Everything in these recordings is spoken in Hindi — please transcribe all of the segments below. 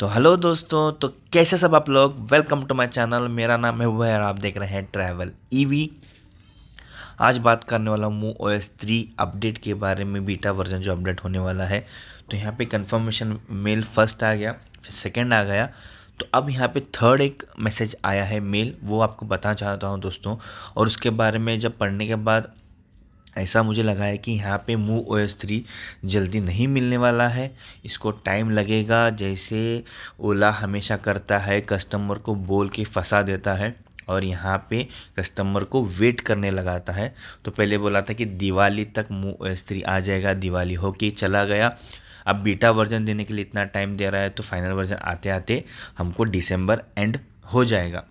तो हेलो दोस्तों तो कैसे सब आप लोग वेलकम टू माय चैनल मेरा नाम है वह और आप देख रहे हैं ट्रैवल ईवी e आज बात करने वाला हूँ ओ थ्री अपडेट के बारे में बीटा वर्जन जो अपडेट होने वाला है तो यहाँ पे कंफर्मेशन मेल फर्स्ट आ गया फिर सेकंड आ गया तो अब यहाँ पे थर्ड एक मैसेज आया है मेल वो आपको बताना चाहता हूँ दोस्तों और उसके बारे में जब पढ़ने के बाद ऐसा मुझे लगा है कि यहाँ पे मू ओ एस थ्री जल्दी नहीं मिलने वाला है इसको टाइम लगेगा जैसे ओला हमेशा करता है कस्टमर को बोल के फंसा देता है और यहाँ पे कस्टमर को वेट करने लगाता है तो पहले बोला था कि दिवाली तक मू ओ एस थ्री आ जाएगा दिवाली होके चला गया अब बीटा वर्जन देने के लिए इतना टाइम दे रहा है तो फाइनल वर्जन आते आते हमको दिसंबर एंड हो जाएगा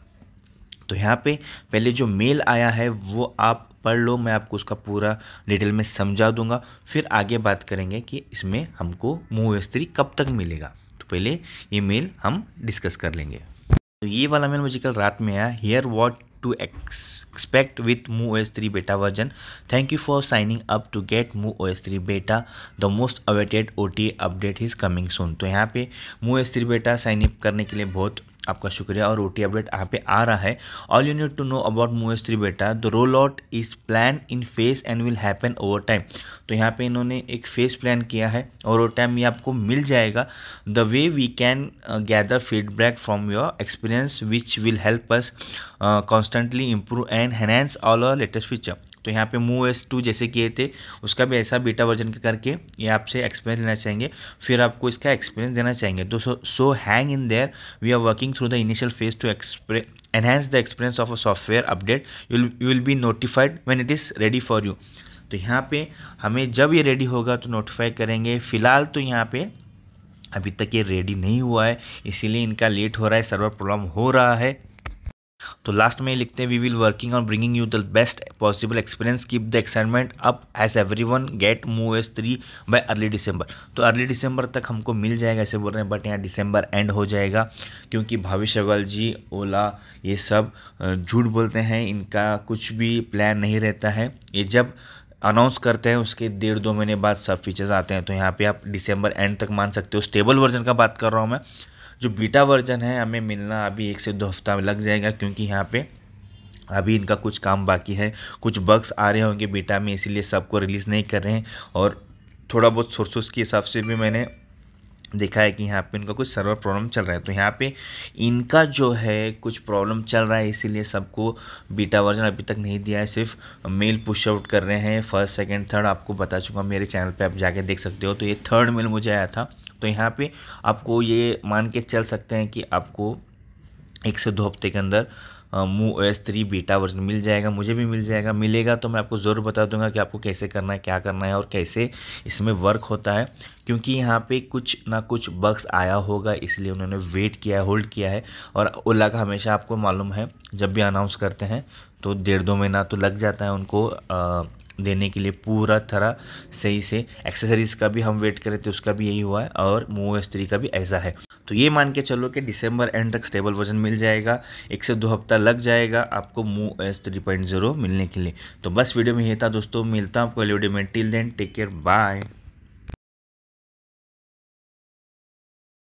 तो यहाँ पे पहले जो मेल आया है वो आप पढ़ लो मैं आपको उसका पूरा डिटेल में समझा दूंगा फिर आगे बात करेंगे कि इसमें हमको मूव स्त्री कब तक मिलेगा तो पहले ये मेल हम डिस्कस कर लेंगे तो ये वाला मेल मुझे कल रात में आया here what to expect with MooOS 3 beta version. Thank you for signing up to get MooOS 3 beta. The most awaited OTA update is coming soon. तो यहाँ पे MooOS 3 beta sign up करने के लिए बहुत आपका शुक्रिया और ओ अपडेट यहाँ पे आ रहा है all you need to know about मोएस three beta the roll out is plan in phase and will happen over time तो यहाँ पे इन्होंने एक फेस प्लान किया है और ओवर टाइम ये आपको मिल जाएगा the way we can gather feedback from your experience which will help us constantly improve and enhance all our latest feature तो यहाँ पे मू एस टू जैसे किए थे उसका भी ऐसा बीटा वर्जन करके ये आपसे एक्सपीरियंस लेना चाहेंगे फिर आपको इसका एक्सपीरियंस देना चाहेंगे तो so so hang in there we are working through the initial phase to express enhance the experience of a software update you will be notified when it is ready for you तो यहाँ पे हमें जब ये रेडी होगा तो नोटिफाई करेंगे फ़िलहाल तो यहाँ पे अभी तक ये रेडी नहीं हुआ है इसीलिए इनका लेट हो रहा है सर्वर प्रॉब्लम हो रहा है तो लास्ट में लिखते हैं we will working on bringing you the best possible experience keep the excitement up as everyone get move S three by early December तो अर्ली डिसंबर तक हमको मिल जाएगा ऐसे बोल रहे हैं बट यहाँ डिसंबर एंड हो जाएगा क्योंकि भविष्य अग्रवाल जी ओला ये सब झूठ बोलते हैं इनका कुछ भी प्लान नहीं रहता है ये जब अनाउंस करते हैं उसके डेढ़ दो महीने बाद सब फीचर्स आते हैं तो यहाँ पे आप डिसंबर एंड तक मान सकते हो स्टेबल वर्जन का बात कर रहा हूँ मैं जो बीटा वर्जन है हमें मिलना अभी एक से दो हफ्ता लग जाएगा क्योंकि यहाँ पे अभी इनका कुछ काम बाकी है कुछ बग्स आ रहे होंगे बीटा में इसीलिए सबको रिलीज़ नहीं कर रहे हैं और थोड़ा बहुत सोर्सेस के हिसाब से भी मैंने देखा है कि यहाँ पे इनका कुछ सर्वर प्रॉब्लम चल रहा है तो यहाँ पे इनका जो है कुछ प्रॉब्लम चल रहा है इसीलिए सबको बीटा वर्जन अभी तक नहीं दिया है सिर्फ मेल पुश आउट कर रहे हैं फर्स्ट सेकंड थर्ड आपको बता चुका मेरे चैनल पे आप जाके देख सकते हो तो ये थर्ड मेल मुझे आया था तो यहाँ पे आपको ये मान के चल सकते हैं कि आपको एक से दो हफ्ते के अंदर मू O S three beta version मिल जाएगा मुझे भी मिल जाएगा मिलेगा तो मैं आपको ज़रूर बता दूंगा कि आपको कैसे करना है क्या करना है और कैसे इसमें वर्क होता है क्योंकि यहाँ पे कुछ ना कुछ बक्स आया होगा इसलिए उन्होंने वेट किया है होल्ड किया है और ओला का हमेशा आपको मालूम है जब भी अनाउंस करते हैं तो डेढ़ दो महीना तो लग जाता है उनको आ, देने के लिए पूरा तरह सही से एक्सेसरीज़ का भी हम वेट करें तो उसका भी यही हुआ है और मू एस थ्री का भी ऐसा है तो ये मान के चलो कि दिसंबर एंड तक स्टेबल वर्जन मिल जाएगा एक से दो हफ्ता लग जाएगा आपको मू एस थ्री पॉइंट जीरो मिलने के लिए तो बस वीडियो में ये था दोस्तों मिलता हूँ आपको एलिडी में till then take care bye